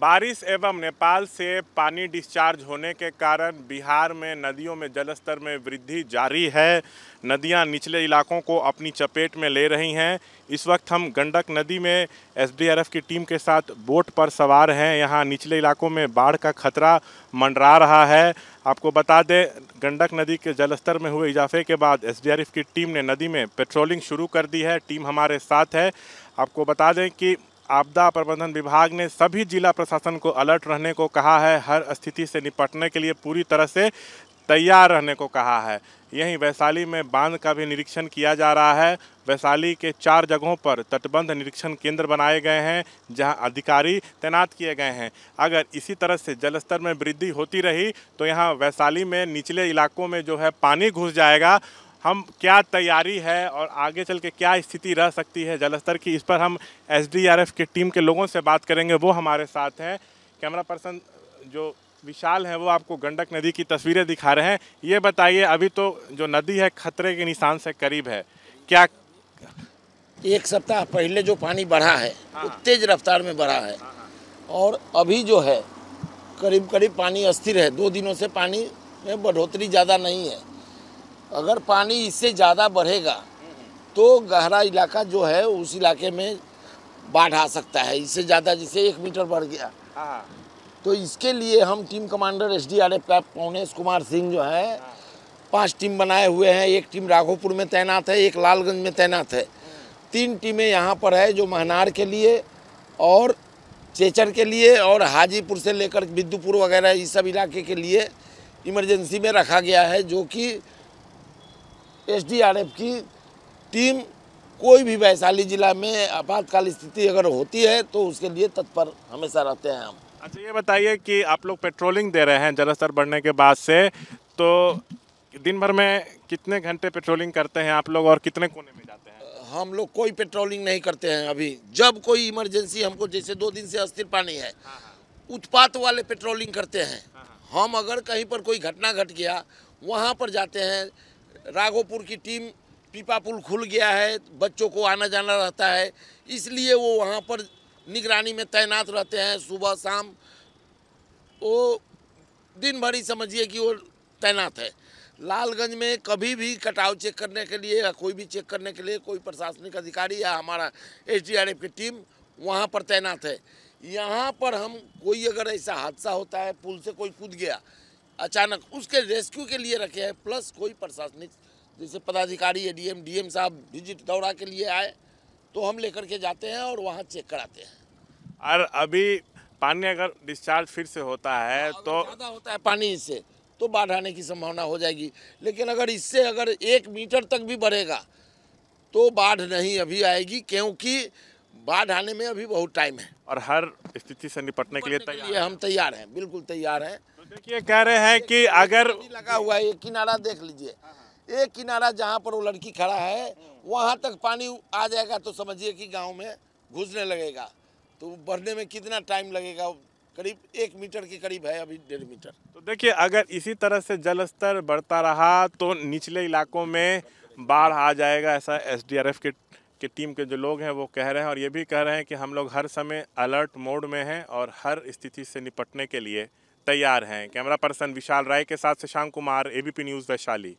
बारिश एवं नेपाल से पानी डिस्चार्ज होने के कारण बिहार में नदियों में जलस्तर में वृद्धि जारी है नदियां निचले इलाकों को अपनी चपेट में ले रही हैं इस वक्त हम गंडक नदी में एसडीआरएफ की टीम के साथ बोट पर सवार हैं यहां निचले इलाकों में बाढ़ का खतरा मंडरा रहा है आपको बता दें गंडक नदी के जलस्तर में हुए इजाफे के बाद एस की टीम ने नदी में पेट्रोलिंग शुरू कर दी है टीम हमारे साथ है आपको बता दें कि आपदा प्रबंधन विभाग ने सभी जिला प्रशासन को अलर्ट रहने को कहा है हर स्थिति से निपटने के लिए पूरी तरह से तैयार रहने को कहा है यहीं वैशाली में बांध का भी निरीक्षण किया जा रहा है वैशाली के चार जगहों पर तटबंध निरीक्षण केंद्र बनाए गए हैं जहां अधिकारी तैनात किए गए हैं अगर इसी तरह से जलस्तर में वृद्धि होती रही तो यहां वैशाली में निचले इलाकों में जो है पानी घुस जाएगा हम क्या तैयारी है और आगे चल के क्या स्थिति रह सकती है जलस्तर की इस पर हम एफ की टीम के लोगों से बात करेंगे वो हमारे साथ हैं कैमरा पर्सन जो विशाल हैं वो आपको गंडक नदी की तस्वीरें दिखा रहे हैं ये बताइए अभी तो जो नदी है खतरे के निशान से करीब है क्या एक सप्ताह पहले जो पानी बढ़ा है हाँ। वो तेज़ रफ्तार में बढ़ा है हाँ।, हाँ। और अभी जो है करीब करीब पानी अस्थिर है दो दिनों से पानी में बढ़ोतरी ज़्यादा नहीं है अगर पानी इससे ज़्यादा बढ़ेगा तो गहरा इलाका जो है उस इलाके में बाढ़ आ सकता है इससे ज़्यादा जैसे एक मीटर बढ़ गया हाँ, हाँ। तो इसके लिए हम team commander S D R F का पवनेश कुमार सिंह जो है हाँ। पांच टीम बनाए हुए हैं एक टीम राघोपुर में तैनात है एक लालगंज में तैनात है तीन टीमें यहाँ पर है जो महनार के लिए और चेचर के लिए और हाजीपुर से लेकर बिद्दूपुर वगैरह इस सब इलाके के लिए इमरजेंसी में रखा गया है जो कि एसडीआरएफ की टीम कोई भी वैशाली जिला में आपातकाल स्थिति अगर होती है तो उसके लिए तत्पर हमेशा रहते हैं हम अच्छा ये बताइए कि आप लोग पेट्रोलिंग दे रहे हैं जलस्तर बढ़ने के बाद से तो दिन भर में कितने घंटे पेट्रोलिंग करते हैं आप लोग और कितने कोने में जाते हैं हम लोग कोई पेट्रोलिंग नहीं करते हैं अभी जब कोई इमरजेंसी हमको जैसे दो दिन से अस्थिर पानी है हाँ, हाँ। उत्पात वाले पेट्रोलिंग करते हैं हाँ, हम अगर कहीं पर कोई घटना घट गया वहाँ पर जाते हैं राघोपुर की टीम पीपा पुल खुल गया है बच्चों को आना जाना रहता है इसलिए वो वहाँ पर निगरानी में तैनात रहते हैं सुबह शाम वो दिन भर ही समझिए कि वो तैनात है लालगंज में कभी भी कटाव चेक करने के लिए या कोई भी चेक करने के लिए कोई प्रशासनिक अधिकारी या हमारा एसडीआरएफ की टीम वहाँ पर तैनात है यहाँ पर हम कोई अगर ऐसा हादसा होता है पुल से कोई कूद गया अचानक उसके रेस्क्यू के लिए रखे हैं प्लस कोई प्रशासनिक जैसे पदाधिकारी ए डीएम डीएम साहब विजिट दौरा के लिए आए तो हम लेकर के जाते हैं और वहाँ चेक कराते हैं और अभी पानी अगर डिस्चार्ज फिर से होता है हाँ, तो ज़्यादा होता है पानी इससे तो बाढ़ आने की संभावना हो जाएगी लेकिन अगर इससे अगर एक मीटर तक भी बढ़ेगा तो बाढ़ नहीं अभी आएगी क्योंकि बाढ़ आने में अभी बहुत टाइम है और हर स्थिति से निपटने के लिए तैयार हम तैयार हैं बिल्कुल तैयार हैं देखिए कह रहे हैं कि अगर लगा हुआ है ये किनारा देख लीजिए हाँ, हाँ। एक किनारा जहाँ पर वो लड़की खड़ा है वहाँ तक पानी आ जाएगा तो समझिए कि गांव में घुसने लगेगा तो बढ़ने में कितना टाइम लगेगा करीब एक मीटर के करीब है अभी डेढ़ मीटर तो देखिए अगर इसी तरह से जल स्तर बढ़ता रहा तो निचले इलाकों में बाढ़ आ जाएगा ऐसा एसडीआरएफ के टीम के जो लोग हैं वो कह रहे हैं और ये भी कह रहे हैं कि हम लोग हर समय अलर्ट मोड में हैं और हर स्थिति से निपटने के लिए तैयार हैं कैमरा पर्सन विशाल राय के साथ शशांक कुमार एबीपी न्यूज़ वैशाली